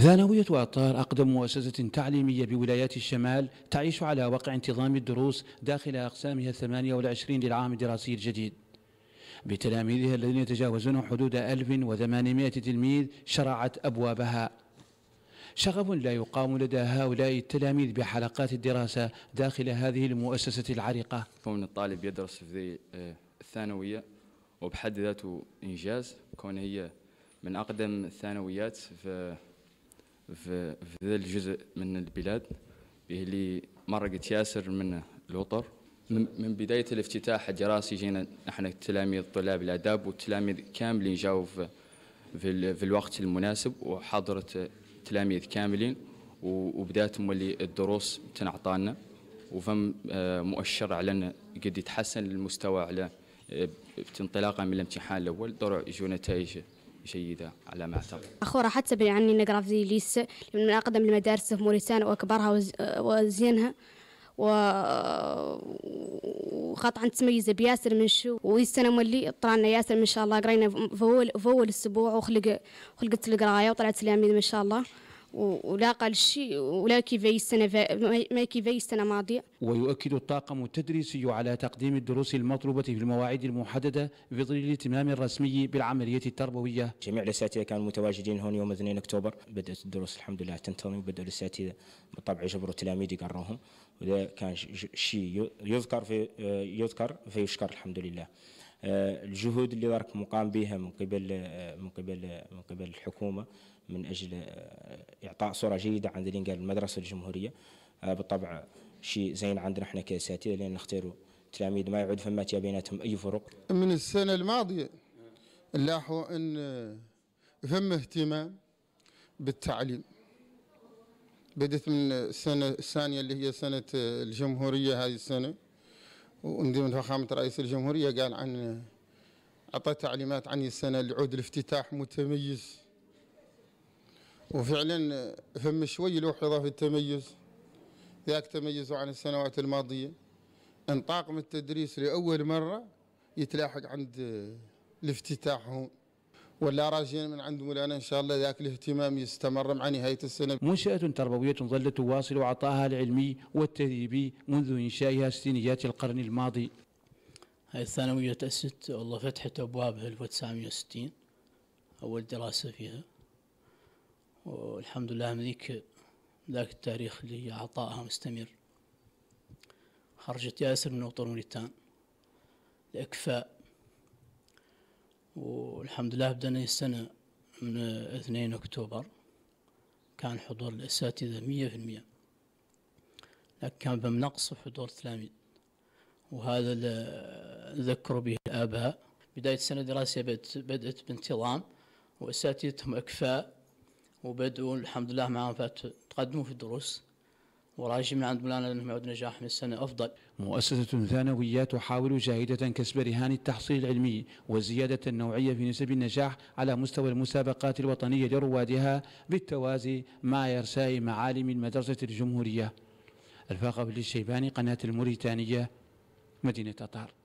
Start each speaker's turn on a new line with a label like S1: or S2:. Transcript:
S1: ثانوية عطار أقدم مؤسسة تعليمية بولايات الشمال تعيش على وقع انتظام الدروس داخل أقسامها الثمانية والعشرين للعام الدراسي الجديد بتلاميذها الذين يتجاوزون حدود ألف وثمانمائة تلميذ شرعت أبوابها شغف لا يقام لدى هؤلاء التلاميذ بحلقات الدراسة داخل هذه المؤسسة
S2: العريقة كون الطالب يدرس في آه، الثانوية وبحد ذاته إنجاز كون هي من أقدم الثانويات في في, هذا ذا الجزء من البلاد به اللي مرقت ياسر من الوطر من, بداية الافتتاح الدراسي جينا نحن التلاميذ طلاب الآداب والتلاميذ كاملين جاوا في, في, الوقت المناسب وحضرت تلاميذ كاملين وبدات مولي الدروس تنعطانا وفم آه، مؤشر على أن قد يتحسن المستوى على آه، انطلاقا من الامتحان الأول درع يجوا نتائج جيدة على ما أعتقد
S3: أخورة حتى بيعني نقرأ في ليس من أقدم المدارس في موريتانيا وأكبرها وزينها و... وقطعا تميز بياسر من شو والسنه مولي طلعنا ياسر ما شاء الله قرينا في اول اسبوع وخلق خلقت القرايه وطلعت اليمين ما شاء الله ولا قال شيء ولا كيفي السنة ما كيفي السنة الماضية
S1: ويؤكد الطاقم التدريسي على تقديم الدروس المطلوبة في المواعيد المحددة في
S4: ظل الاتمام الرسمي بالعملية التربوية جميع الأساتذة كانوا متواجدين هون يوم 2 أكتوبر بدأت الدروس الحمد لله تنتظم بدأ الأساتذة بالطبع جبروا تلاميذ يقروهم وده كان شيء يذكر في آه، يذكر فيشكر الحمد لله آه، الجهود اللي راك مقام بها من قبل آه، من قبل من قبل الحكومه من اجل آه، اعطاء صوره جيده عن قال المدرسه الجمهوريه بالطبع شيء زين عندنا احنا كاساتذه لان نختاروا تلاميذ ما يعود فما بيناتهم اي فروق من السنه الماضيه لاحظوا ان فما اهتمام
S5: بالتعليم بدت من السنه الثانيه اللي هي سنه الجمهوريه هذه السنه وانظمة فخامة رئيس الجمهورية قال عن أعطى تعليمات عن السنة لعود الافتتاح متميز وفعلا فم شوي لوحظة في التميز ذاك تميزوا عن السنوات الماضية ان طاقم التدريس لأول مرة يتلاحق عند الافتتاح هون ولا راجين من عند مولانا ان شاء الله ذاك الاهتمام يستمر مع نهايه السنه.
S1: منشاه تربويه ظلت تواصل عطاها العلمي والتدريبي منذ انشائها ستينيات القرن الماضي. هاي الثانويه تاسست والله فتحت
S6: ابوابها 1960 اول دراسه فيها. والحمد لله من ذيك ذاك التاريخ اللي عطائها مستمر. خرجت ياسر من اوطان موريتان لاكفاء والحمد لله بدأنا السنة من 2 أكتوبر كان حضور الأساتذة مية في المية لكن كان بمنقص في حضور التلاميذ وهذا اللي ذكروا به الآباء بداية السنة الدراسية بدأت بانتظام وأساتذتهم أكفاء وبدأوا الحمد لله معهم تقدموا في الدروس وراجي من عند مولانا انهم يعود نجاح من
S1: السنه افضل. مؤسسه ثانويه تحاول جاهده كسب رهان التحصيل العلمي وزياده النوعيه في نسب النجاح على مستوى المسابقات الوطنيه لروادها بالتوازي مع ارساء معالم المدرسه الجمهوريه. الفاقه بالشيباني قناه الموريتانيه مدينه اطار.